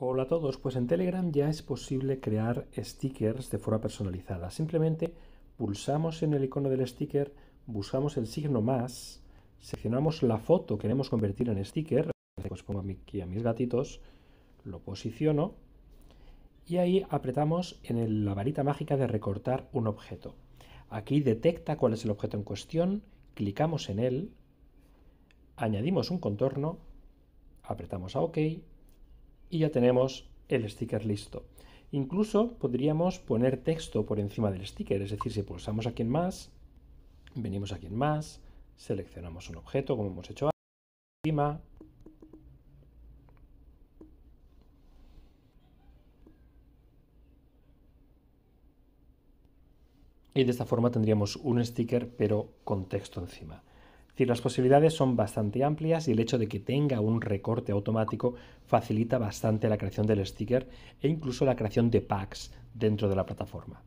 Hola a todos, pues en Telegram ya es posible crear stickers de forma personalizada. Simplemente pulsamos en el icono del sticker, buscamos el signo más, seleccionamos la foto que queremos convertir en sticker, aquí a mis gatitos, lo posiciono y ahí apretamos en la varita mágica de recortar un objeto. Aquí detecta cuál es el objeto en cuestión, clicamos en él, añadimos un contorno, apretamos a OK y ya tenemos el sticker listo. Incluso podríamos poner texto por encima del sticker, es decir, si pulsamos aquí en más, venimos aquí en más, seleccionamos un objeto como hemos hecho encima, y de esta forma tendríamos un sticker pero con texto encima decir, las posibilidades son bastante amplias y el hecho de que tenga un recorte automático facilita bastante la creación del sticker e incluso la creación de packs dentro de la plataforma.